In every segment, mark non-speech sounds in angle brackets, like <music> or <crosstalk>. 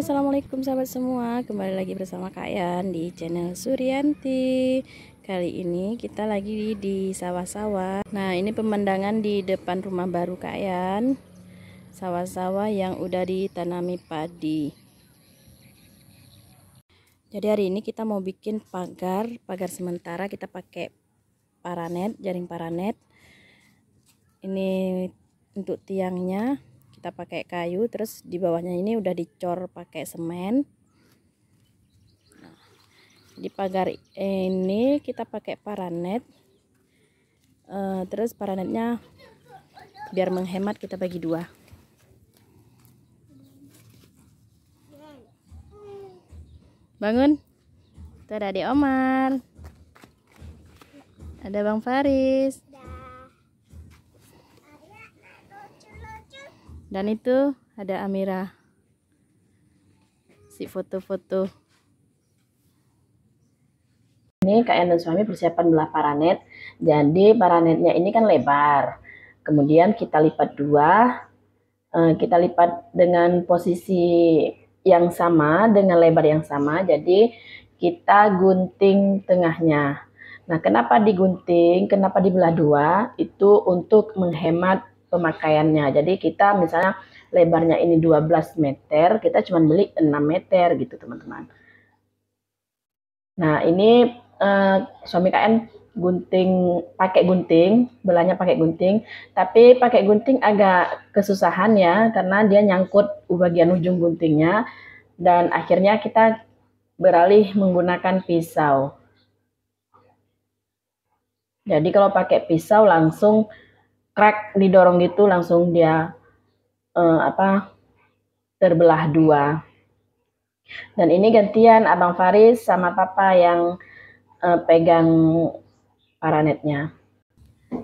assalamualaikum sahabat semua kembali lagi bersama Kak di channel Suryanti kali ini kita lagi di sawah-sawah nah ini pemandangan di depan rumah baru Kak sawah-sawah yang udah ditanami padi jadi hari ini kita mau bikin pagar pagar sementara kita pakai paranet jaring paranet ini untuk tiangnya kita pakai kayu terus di bawahnya ini udah dicor pakai semen di pagar ini kita pakai paranet eh, terus paranetnya biar menghemat kita bagi dua bangun ada adik Omar ada Bang Faris dan itu ada Amira si foto-foto ini KN dan suami persiapan belah paranet jadi paranetnya ini kan lebar kemudian kita lipat dua eh, kita lipat dengan posisi yang sama dengan lebar yang sama jadi kita gunting tengahnya nah kenapa digunting kenapa dibelah dua itu untuk menghemat pemakaiannya. Jadi kita misalnya lebarnya ini 12 meter, kita cuma beli 6 meter gitu teman-teman. Nah ini uh, suami KN gunting pakai gunting belanya pakai gunting tapi pakai gunting agak kesusahan ya karena dia nyangkut bagian ujung guntingnya dan akhirnya kita beralih menggunakan pisau jadi kalau pakai pisau langsung Krek didorong gitu langsung dia uh, apa terbelah dua. Dan ini gantian Abang Faris sama Papa yang uh, pegang paranetnya.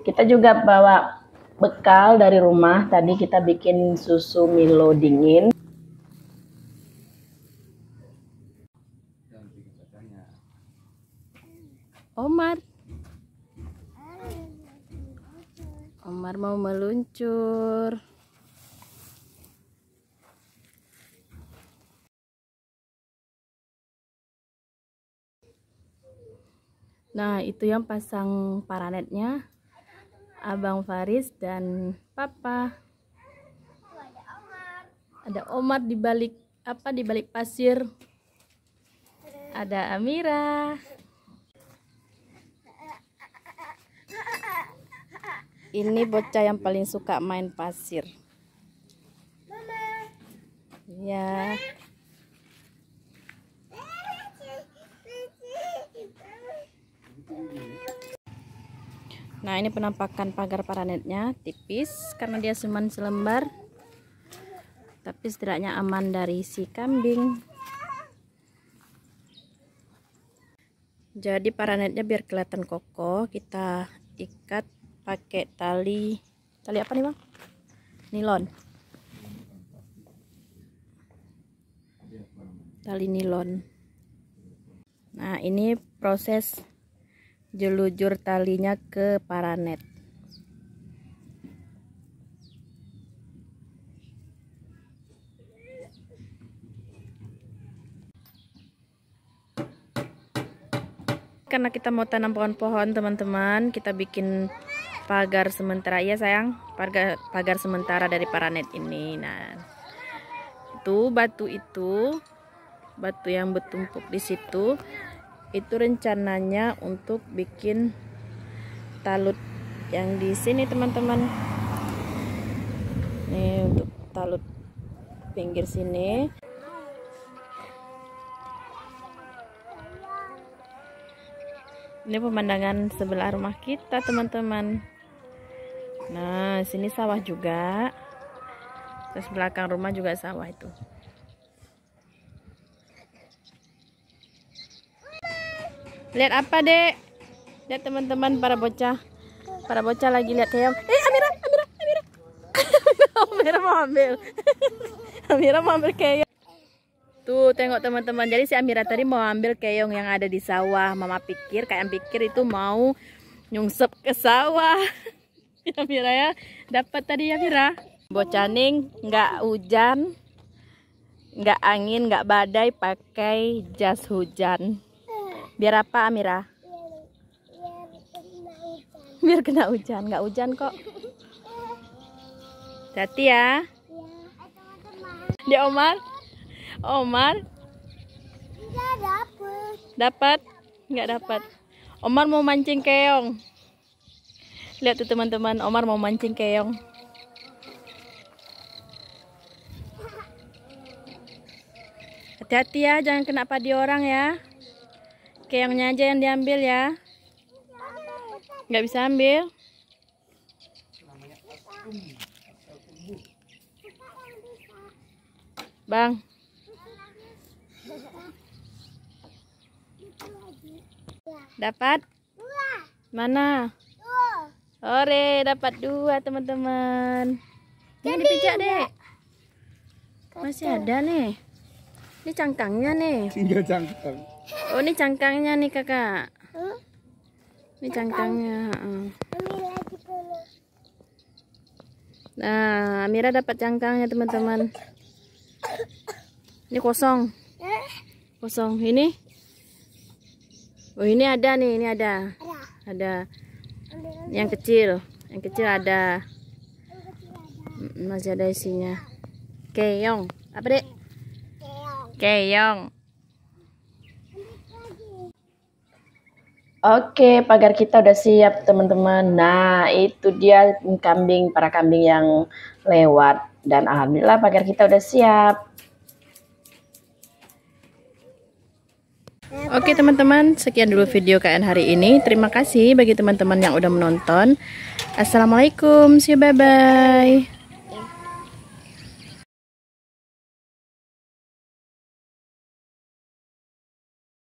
Kita juga bawa bekal dari rumah. Tadi kita bikin susu Milo dingin. Omar, Kamar mau meluncur. Nah, itu yang pasang paranetnya. Abang Faris dan Papa. Ada Omar. Ada Omar di balik apa di balik pasir. Ada Amira. ini bocah yang paling suka main pasir Mama. ya nah ini penampakan pagar paranetnya tipis karena dia cuma selembar tapi setidaknya aman dari si kambing jadi paranetnya biar kelihatan kokoh kita ikat pakai tali tali apa nih bang nilon tali nilon nah ini proses jelujur talinya ke paranet karena kita mau tanam pohon-pohon teman-teman kita bikin pagar sementara ya sayang pagar pagar sementara dari paranet ini nah itu batu itu batu yang bertumpuk di situ itu rencananya untuk bikin talut yang di sini teman-teman Ini untuk talut pinggir sini ini pemandangan sebelah rumah kita teman-teman Nah, sini sawah juga. Terus belakang rumah juga sawah itu. Lihat apa, Dek? Lihat teman-teman para bocah. Para bocah lagi lihat keong. Eh, Amira, Amira, Amira. <laughs> Amira mau ambil. <laughs> Amira mau ambil keong. Tuh, tengok teman-teman. Jadi si Amira tadi mau ambil keong yang ada di sawah. Mama pikir, kayak pikir itu mau nyungsep ke sawah. <laughs> <laughs> ya Mira ya dapat tadi ya Mira bocaning nggak hujan nggak angin nggak badai pakai jas hujan biar apa Amira? biar kena hujan nggak hujan kok hati ya dia Omar Omar dapat dapat nggak dapat Omar mau mancing keong Lihat tuh teman-teman, Omar mau mancing keong. Hati-hati ya, jangan kena padi orang ya. Keongnya aja yang diambil ya. Gak bisa ambil. Bang. Dapat? Mana? Ore, dapat dua teman-teman. Ini dipijak deh. Masih ada nih. Ini cangkangnya nih. Tinggal cangkang. Oh, ini cangkangnya nih kakak. Ini cangkangnya. Nah, Amira dapat cangkangnya teman-teman. Ini kosong. Kosong. Ini. Oh, ini ada nih, ini ada. Ada yang kecil yang kecil ada mm, masih ada isinya keong apa dek keong Oke, pagar kita udah siap teman-teman. Nah, itu dia kambing, para kambing yang lewat. Dan alhamdulillah pagar kita udah siap. Oke teman-teman, sekian dulu video KN hari ini. Terima kasih bagi teman-teman yang udah menonton. Assalamualaikum, see you, bye-bye.